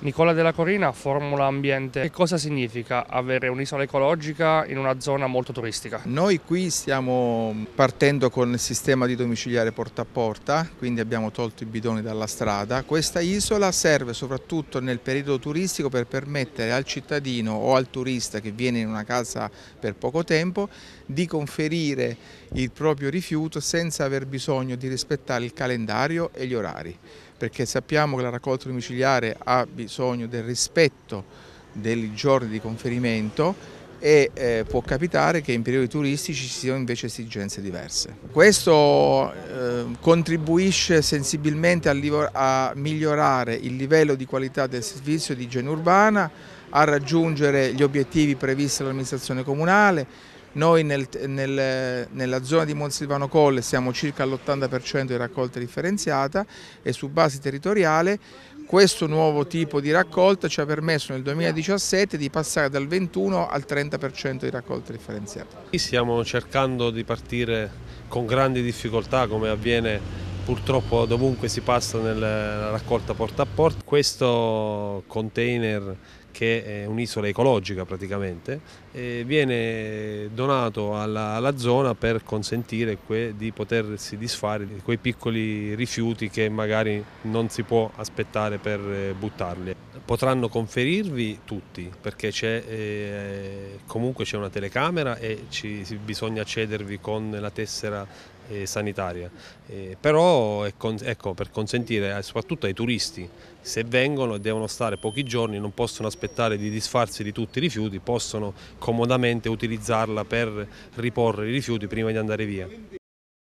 Nicola della Corina, Formula Ambiente. Che cosa significa avere un'isola ecologica in una zona molto turistica? Noi qui stiamo partendo con il sistema di domiciliare porta a porta, quindi abbiamo tolto i bidoni dalla strada. Questa isola serve soprattutto nel periodo turistico per permettere al cittadino o al turista che viene in una casa per poco tempo di conferire il proprio rifiuto senza aver bisogno di rispettare il calendario e gli orari perché sappiamo che la raccolta domiciliare ha bisogno del rispetto dei giorni di conferimento e eh, può capitare che in periodi turistici ci siano invece esigenze diverse. Questo eh, contribuisce sensibilmente a, a, migliorare il livello di qualità del servizio di igiene urbana, a raggiungere gli obiettivi previsti dall'amministrazione comunale, noi nel, nel, nella zona di Monsilvano Colle siamo circa all'80% di raccolta differenziata e su base territoriale questo nuovo tipo di raccolta ci ha permesso nel 2017 di passare dal 21 al 30% di raccolta differenziata. Stiamo cercando di partire con grandi difficoltà come avviene purtroppo dovunque si passa nella raccolta porta a porta. Questo container che è un'isola ecologica praticamente, viene donato alla, alla zona per consentire que, di potersi disfare di quei piccoli rifiuti che magari non si può aspettare per eh, buttarli. Potranno conferirvi tutti perché c'è, eh, comunque c'è una telecamera e ci, bisogna accedervi con la tessera eh, sanitaria, eh, però ecco, per consentire eh, soprattutto ai turisti, se vengono e devono stare pochi giorni, non possono aspettare di disfarsi di tutti i rifiuti, possono comodamente utilizzarla per riporre i rifiuti prima di andare via.